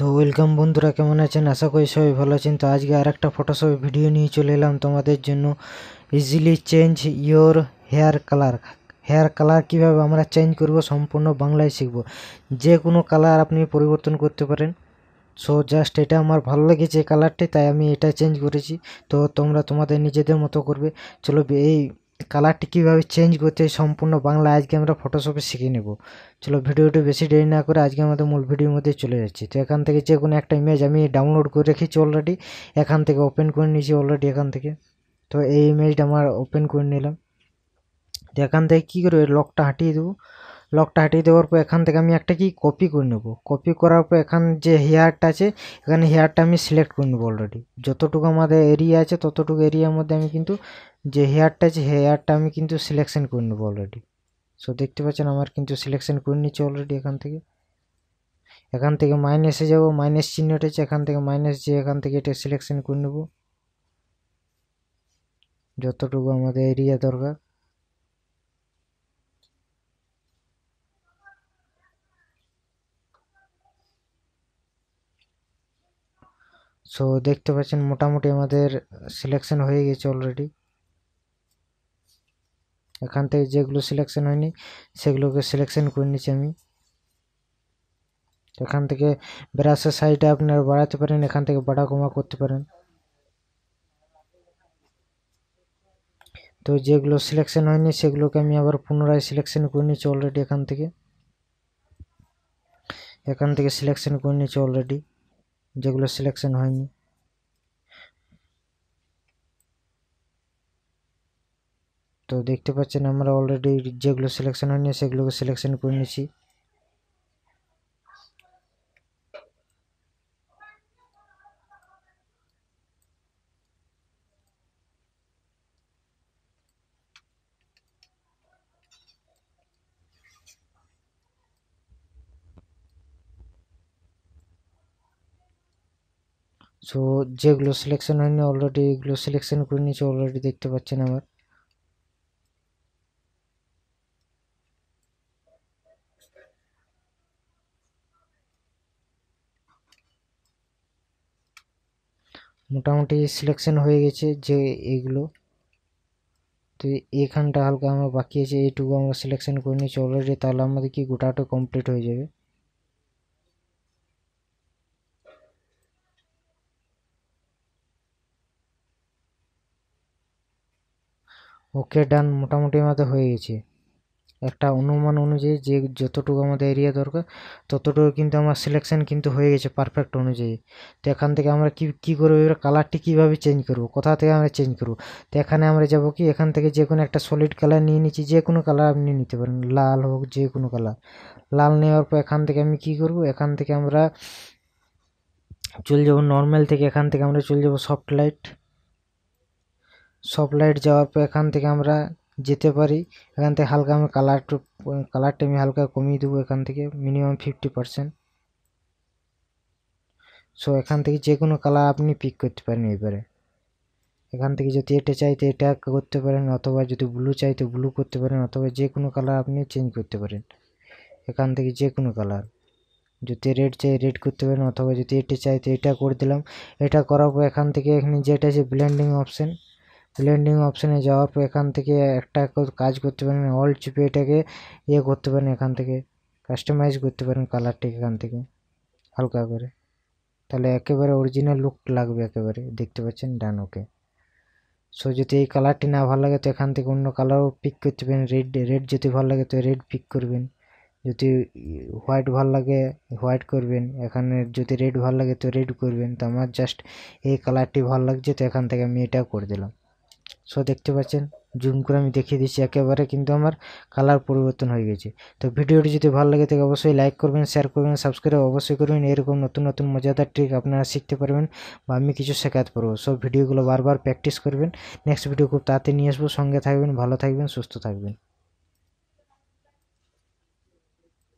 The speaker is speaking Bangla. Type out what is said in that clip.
তো ওয়েলকাম বন্ধুরা কেমন আছেন আশা করি সবাই ভালো আছেন তো আজকে আর একটা ফটোশপে ভিডিও নিয়ে চলে এলাম তোমাদের জন্য easily change your hair colour hair colour কিভাবে আমরা চেঞ্জ করব সম্পূর্ণ বাংলায় শিখব যে কোনো কালার আপনি পরিবর্তন করতে পারেন সো জাস্ট এটা আমার ভালো লেগেছে কালারটি তাই আমি এটা চেঞ্জ করেছি তো তোমরা তোমাদের নিজেদের মতো করবে চলো এই কালারটি কীভাবে চেঞ্জ করতে হয় সম্পূর্ণ বাংলা আজকে আমরা ফটোশপে শিখে নেব চলো ভিডিওটি বেশি দেরি না করে আজকে আমাদের মূল ভিডিওর মধ্যে চলে যাচ্ছি তো এখান থেকে যে কোনো একটা ইমেজ আমি ডাউনলোড করে রেখেছি অলরেডি এখান থেকে ওপেন করে নিয়েছি অলরেডি এখান থেকে তো এই ইমেজটা আমার ওপেন করে নিলাম তো এখান থেকে কী করে লকটা হাঁটিয়ে দেবো লকটা হাঁটিয়ে দেওয়ার পর এখান থেকে আমি একটা কি কপি করে নেব কপি করার পর এখান যে হেয়ারটা আছে এখানে হেয়ারটা আমি সিলেক্ট করে নেবো অলরেডি যতটুকু আমাদের এরিয়া আছে ততটুকু এরিয়ার মধ্যে আমি কিন্তু যে হেয়ার টাচ হেয়ার টা আমি কিন্তু সিলেকশন করে নিব অলরেডি সো দেখতে পাচ্ছেন আমার কিন্তু সিলেকশন করে নিয়েছি অলরেডি এখান থেকে এখান থেকে মাইনাসে যাব মাইনাস চিহ্নতে এখান থেকে মাইনাস গিয়ে এখান থেকে এটা সিলেকশন করে নেব যতটুকু আমাদের এরিয়া দরকার সো দেখতে পাচ্ছেন মোটামুটি আমাদের সিলেকশন হয়ে গেছে অলরেডি এখান থেকে যেগুলো সিলেকশন হয়নি সেগুলোকে সিলেকশন করে নিচ্ছি আমি এখান থেকে ব্র্যাসে সাইডটা আপনি বাড়াতে পারেন এখান থেকে বড় কোমা করতে পারেন তো যেগুলো সিলেকশন হয়নি সেগুলোকে আমি আবার পুনরায় সিলেকশন করে নিচ্ছি ऑलरेडी এখান থেকে এখান থেকে সিলেকশন করে নিচ্ছি ऑलरेडी যেগুলো সিলেকশন হয়নি তো দেখতে পাচ্ছেন আমরা অলরেডি যেগুলো সিলেকশন হয়নি সেগুলোকে সিলেকশন করে নিয়েছি সো যেগুলো সিলেকশন হয়নি অলরেডি এগুলো সিলেকশন করে নিয়েছি অলরেডি দেখতে পাচ্ছেন আমার মোটামুটি সিলেকশন হয়ে গেছে যে এইগুলো তো এখানটা হালকা আমার বাকি আছে এইটুকু আমরা সিলেকশন করে নিচ্ছি অলরেডি তাহলে আমাদের কি গোটাটা কমপ্লিট হয়ে যাবে ওকে ডান মোটামুটি আমাদের হয়ে গেছে একটা অনুমান অনুযায়ী যে যতটুকু আমাদের এরিয়া দরকার ততটুকু কিন্তু আমার সিলেকশন কিন্তু হয়ে গেছে পারফেক্ট অনুযায়ী তো এখান থেকে আমরা কি কী করবো এবার কালারটি কীভাবে চেঞ্জ করবো কোথা থেকে আমরা চেঞ্জ করবো তো এখানে আমরা যাব কি এখান থেকে যে কোনো একটা সলিড কালার নিয়ে নিচ্ছি যে কোনো কালার আপনি নিতে পারেন লাল হোক যে কোনো কালার লাল নেওয়ার পর এখান থেকে আমি কি করব এখান থেকে আমরা চলে যাবো নর্মাল থেকে এখান থেকে আমরা চলে যাব সফট লাইট সফট লাইট যাওয়ার পর এখান থেকে আমরা যেতে পারি এখান থেকে হালকা আমি কালারটু কালারটা আমি হালকা কমিয়ে দেবো এখান থেকে মিনিমাম ফিফটি পারসেন্ট সো এখান থেকে যে কোনো কালার আপনি পিক করতে পারেন এবারে এখান থেকে যদি এটা চাই তো এটা করতে পারেন অথবা যদি ব্লু চাই তো ব্লু করতে পারেন অথবা যে কোনো কালার আপনি চেঞ্জ করতে পারেন এখান থেকে যে কোনো কালার যদি রেড চাই রেড করতে পারেন অথবা যদি এটা চাই তো এটা করে দিলাম এটা করার পর এখান থেকে এখানে যেটা আছে ব্লেন্ডিং অপশান লেন্ডিং অপশানে যাওয়ার পর এখান থেকে একটা কাজ করতে পারেন অল চিপে এটাকে ইয়ে করতে পারেন এখান থেকে কাস্টমাইজ করতে পারেন কালারটিকে এখান থেকে হালকা করে তাহলে একেবারে অরিজিনাল লুক লাগবে একেবারে দেখতে পাচ্ছেন ডান ওকে সো যদি এই কালারটি না ভালো লাগে তো এখান থেকে অন্য কালারও পিক করতে পারেন রেড রেড যদি ভালো লাগে তো রেড পিক করবেন যদি হোয়াইট ভাল লাগে হোয়াইট করবেন এখানে যদি রেড ভাল লাগে তো রেড করবেন তো আমার জাস্ট এই কালারটি ভাল লাগছে তো এখান থেকে আমি এটাও করে দিলাম সো দেখতে পাচ্ছেন জুম করে আমি দেখিয়ে দিচ্ছি একেবারে কিন্তু আমার কালার পরিবর্তন হয়ে গেছে তো ভিডিওটি যদি ভালো লাগে থাকে অবশ্যই লাইক করবেন শেয়ার করবেন সাবস্ক্রাইব অবশ্যই করবেন এরকম নতুন নতুন মজাদার ট্রিক আপনারা শিখতে পারবেন বা আমি কিছু শেখাতে পারবো সব ভিডিওগুলো বারবার প্র্যাকটিস করবেন নেক্সট ভিডিও খুব তাড়াতাড়ি নিয়ে আসবো সঙ্গে থাকবেন ভালো থাকবেন সুস্থ থাকবেন